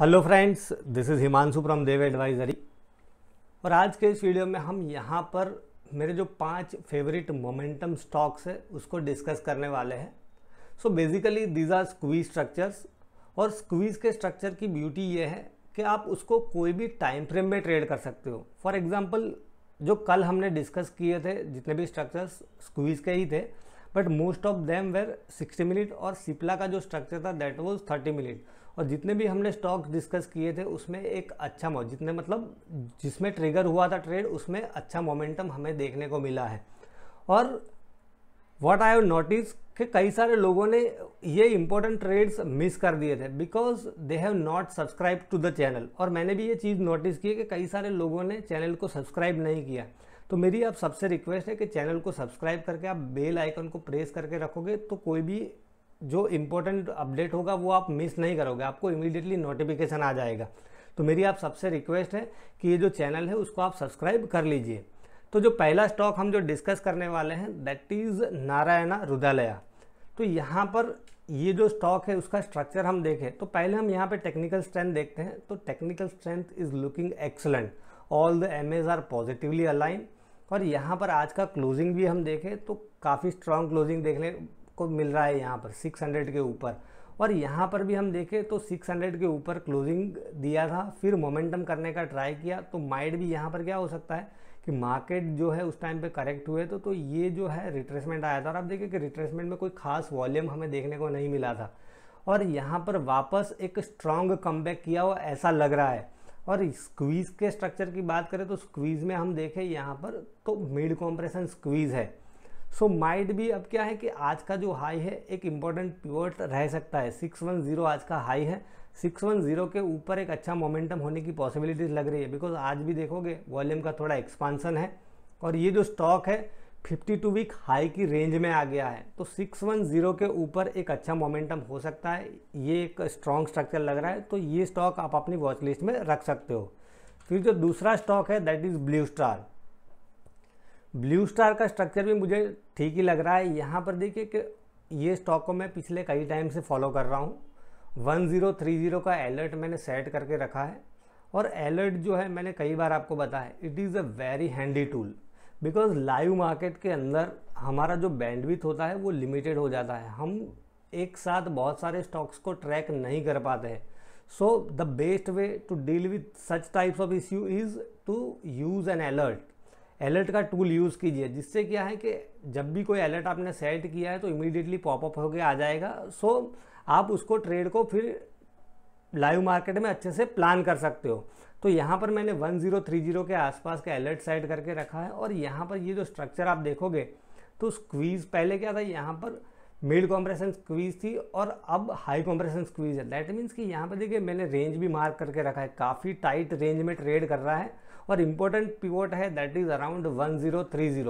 hello friends this is Himanshu from Dev advisory और आज के इस वीडियो में हम यहाँ पर मेरे जो पांच फेवरेट मोमेंटम स्टॉक्स है उसको डिस्कस करने वाले हैं so basically these are squeeze structures और स्क्वीज के स्ट्रक्चर की ब्यूटी ये है कि आप उसको कोई भी टाइम फ्रेम में ट्रेड कर सकते हो फॉर एग्जाम्पल जो कल हमने डिस्कस किए थे जितने भी स्ट्रक्चर्स स्क्वीज के ही थे but most of them were 60 minute और सिप्ला का जो स्ट्रक्चर था दैट वॉज 30 मिनट और जितने भी हमने स्टॉक डिस्कस किए थे उसमें एक अच्छा जितने मतलब जिसमें ट्रिगर हुआ था ट्रेड उसमें अच्छा मोमेंटम हमें देखने को मिला है और व्हाट आई हैव नोटिस कि कई सारे लोगों ने ये इंपॉर्टेंट ट्रेड्स मिस कर दिए थे because they have not subscribe to the channel और मैंने भी ये चीज़ नोटिस की कि कई सारे लोगों ने चैनल को सब्सक्राइब नहीं किया तो मेरी आप सबसे रिक्वेस्ट है कि चैनल को सब्सक्राइब करके आप बेल आइकन को प्रेस करके रखोगे तो कोई भी जो इम्पोर्टेंट अपडेट होगा वो आप मिस नहीं करोगे आपको इमीडिएटली नोटिफिकेशन आ जाएगा तो मेरी आप सबसे रिक्वेस्ट है कि ये जो चैनल है उसको आप सब्सक्राइब कर लीजिए तो जो पहला स्टॉक हम जो डिस्कस करने वाले हैं दैट इज़ नारायणा रुदालया तो यहाँ पर ये जो स्टॉक है उसका स्ट्रक्चर हम देखें तो पहले हम यहाँ पे टेक्निकल स्ट्रेंथ देखते हैं तो technical strength is looking excellent all the M as are positively align और यहाँ पर आज का क्लोजिंग भी हम देखें तो काफ़ी स्ट्रॉन्ग क्लोजिंग देखने आपको मिल रहा है यहाँ पर 600 के ऊपर और यहाँ पर भी हम देखें तो 600 के ऊपर क्लोजिंग दिया था फिर मोमेंटम करने का ट्राई किया तो माइड भी यहाँ पर क्या हो सकता है कि मार्केट जो है उस टाइम पे करेक्ट हुए तो तो ये जो है रिट्रेसमेंट आया था और आप देखिए कि रिट्रेसमेंट में कोई खास वॉल्यूम हमें देखने को नहीं मिला था और यहाँ पर वापस एक स्ट्रांग कम किया हुआ ऐसा लग रहा है और स्क्वीज़ के स्ट्रक्चर की बात करें तो स्क्वीज़ में हम देखें यहाँ पर तो मिड कॉम्प्रेशन स्क्वीज़ है सो माइट भी अब क्या है कि आज का जो हाई है एक इंपॉर्टेंट पिवट रह सकता है 610 आज का हाई है 610 के ऊपर एक अच्छा मोमेंटम होने की पॉसिबिलिटीज़ लग रही है बिकॉज आज भी देखोगे वॉल्यूम का थोड़ा एक्सपांसन है और ये जो स्टॉक है 52 वीक हाई की रेंज में आ गया है तो 610 के ऊपर एक अच्छा मोमेंटम हो सकता है ये एक स्ट्रॉन्ग स्ट्रक्चर लग रहा है तो ये स्टॉक आप अपनी वॉच लिस्ट में रख सकते हो फिर जो दूसरा स्टॉक है that is Blue Star Blue Star का स्ट्रक्चर भी मुझे ठीक ही लग रहा है यहाँ पर देखिए कि ये स्टॉक को मैं पिछले कई टाइम से फॉलो कर रहा हूँ वन ज़ीरो थ्री ज़ीरो का अलर्ट मैंने सेट करके रखा है और अलर्ट जो है मैंने कई बार आपको बताया it is a very handy tool because live market के अंदर हमारा जो बैंडविथ होता है वो लिमिटेड हो जाता है हम एक साथ बहुत सारे स्टॉक्स को ट्रैक नहीं कर पाते हैं so the best way to deal with such types of issue is to use an alert alert का टूल यूज़ कीजिए जिससे क्या है कि जब भी कोई अलर्ट आपने सेट किया है तो इमीडिएटली पॉपअप होकर आ जाएगा सो आप उसको ट्रेड को फिर लाइव मार्केट में अच्छे से प्लान कर सकते हो तो यहाँ पर मैंने 1030 के आसपास का अलर्ट सेट करके रखा है और यहाँ पर ये जो स्ट्रक्चर आप देखोगे तो स्क्वीज़ पहले क्या था यहाँ पर मिड कॉम्प्रेशन स्क्वीज थी और अब हाई कॉम्प्रेशन स्क्वीज है दैट मीन्स कि यहाँ पर देखिए मैंने रेंज भी मार्क करके रखा है काफ़ी टाइट रेंज में ट्रेड कर रहा है और इम्पोर्टेंट पिवोट है दैट इज़ अराउंड 1030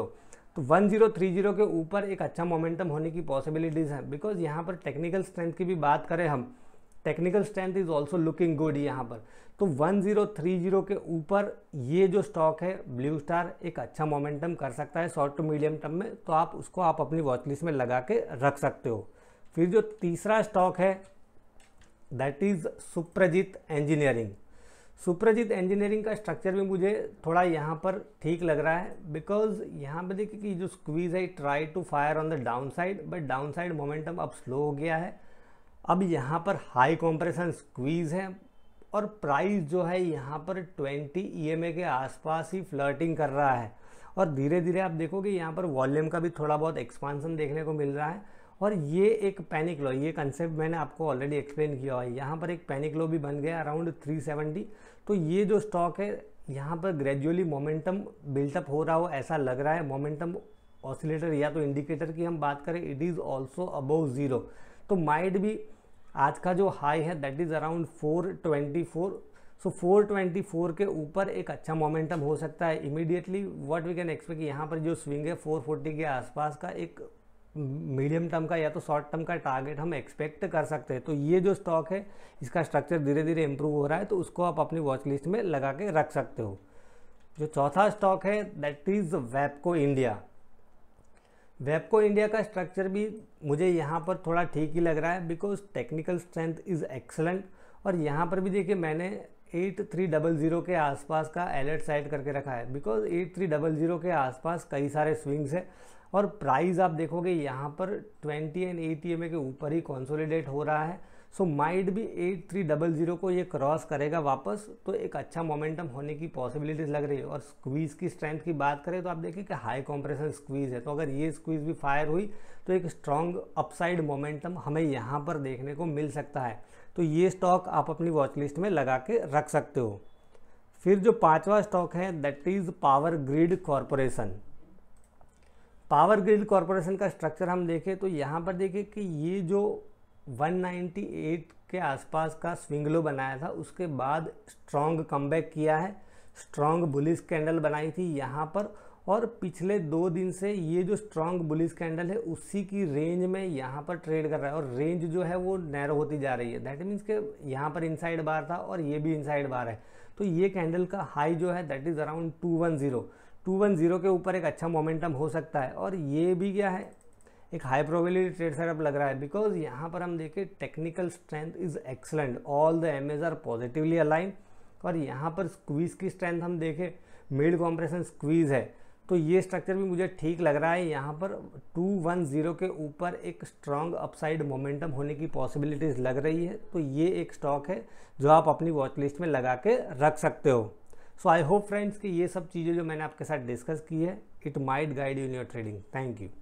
तो 1030 के ऊपर एक अच्छा मोमेंटम होने की पॉसिबिलिटीज़ हैं बिकॉज यहाँ पर टेक्निकल स्ट्रेंथ की भी बात करें हम technical strength is also looking good यहाँ पर तो 1030 के ऊपर ये जो स्टॉक है ब्लू स्टार एक अच्छा मोमेंटम कर सकता है शॉर्ट टू मीडियम टर्म में तो आप उसको आप अपनी वॉचलिस्ट में लगा के रख सकते हो फिर जो तीसरा स्टॉक है that is Suprajit Engineering Suprajit Engineering का स्ट्रक्चर भी मुझे थोड़ा यहाँ पर ठीक लग रहा है बिकॉज यहाँ पर देखिए कि जो स्क्वीज है try to fire on the down side but down side momentum अब स्लो हो गया है अब यहाँ पर हाई कॉम्प्रेशन स्क्वीज है और प्राइस जो है यहाँ पर 20 ई के आसपास ही फ्लर्टिंग कर रहा है और धीरे धीरे आप देखोगे यहाँ पर वॉल्यूम का भी थोड़ा बहुत एक्सपांसन देखने को मिल रहा है और ये एक पैनिक लो ये कंसेप्ट मैंने आपको ऑलरेडी एक्सप्लेन किया हुआ है यहाँ पर एक पैनिक लो भी बन गया अराउंड 370 तो ये जो स्टॉक है यहाँ पर ग्रेजुअली मोमेंटम बिल्टअप हो रहा हो ऐसा लग रहा है मोमेंटम ऑसिलेटर या तो इंडिकेटर की हम बात करें it is also above zero तो माइड भी आज का जो हाई है that is around four so so 424 के ऊपर एक अच्छा मोमेंटम हो सकता है immediately what we can expect यहाँ पर जो स्विंग है 440 के आसपास का एक मीडियम टर्म का या तो शॉर्ट टर्म का टारगेट हम एक्सपेक्ट कर सकते हैं तो ये जो स्टॉक है इसका स्ट्रक्चर धीरे धीरे इंप्रूव हो रहा है तो उसको आप अपनी वॉच लिस्ट में लगा के रख सकते हो जो चौथा स्टॉक है that is Wabco India Wabco India का स्ट्रक्चर भी मुझे यहाँ पर थोड़ा ठीक ही लग रहा है because technical strength is excellent और यहाँ पर भी देखिए मैंने एट थ्री डबल ज़ीरो के आसपास का एलर्ट साइड करके रखा है because at three double zero के आसपास कई सारे स्विंग्स हैं और प्राइस आप देखोगे यहाँ पर ट्वेंटी एंड ए के ऊपर ही कॉन्सोलिडेट हो रहा है so might be at three double zero को ये क्रॉस करेगा वापस तो एक अच्छा मोमेंटम होने की पॉसिबिलिटीज़ लग रही है और स्क्वीज़ की स्ट्रेंथ की बात करें तो आप देखिए कि हाई कॉम्प्रेशन स्क्वीज़ है तो अगर ये स्क्वीज़ भी फायर हुई तो एक स्ट्रॉन्ग अपसाइड मोमेंटम हमें यहाँ पर देखने को मिल सकता है तो ये स्टॉक आप अपनी वॉच लिस्ट में लगा के रख सकते हो फिर जो पाँचवा स्टॉक है that is Power Grid Corporation Power Grid Corporation का स्ट्रक्चर हम देखें तो यहाँ पर देखें कि ये जो 198 के आसपास का स्विंग लो बनाया था उसके बाद स्ट्रॉन्ग कम किया है स्ट्रॉन्ग बुलिस कैंडल बनाई थी यहाँ पर और पिछले दो दिन से ये जो स्ट्रॉन्ग बुलिस कैंडल है उसी की रेंज में यहाँ पर ट्रेड कर रहा है और रेंज जो है वो नैरो होती जा रही है दैट मीन्स के यहाँ पर इनसाइड बार था और ये भी इनसाइड बार है तो ये कैंडल का हाई जो है that is around two one zero two one zero के ऊपर एक अच्छा मोमेंटम हो सकता है और ये भी क्या है एक हाई प्रोबेबिलिटी ट्रेड सेटअप लग रहा है बिकॉज यहाँ पर हम देखें technical strength is excellent all the M as are positively align और यहाँ पर स्क्वीज़ की स्ट्रेंथ हम देखें मिड कॉम्प्रेशन स्क्वीज़ है तो ये स्ट्रक्चर भी मुझे ठीक लग रहा है यहाँ पर 210 के ऊपर एक स्ट्रांग अपसाइड मोमेंटम होने की पॉसिबिलिटीज़ लग रही है तो ये एक स्टॉक है जो आप अपनी वॉच लिस्ट में लगा के रख सकते हो सो आई होप फ्रेंड्स कि ये सब चीज़ें जो मैंने आपके साथ डिस्कस की है it might guide you in your trading thank you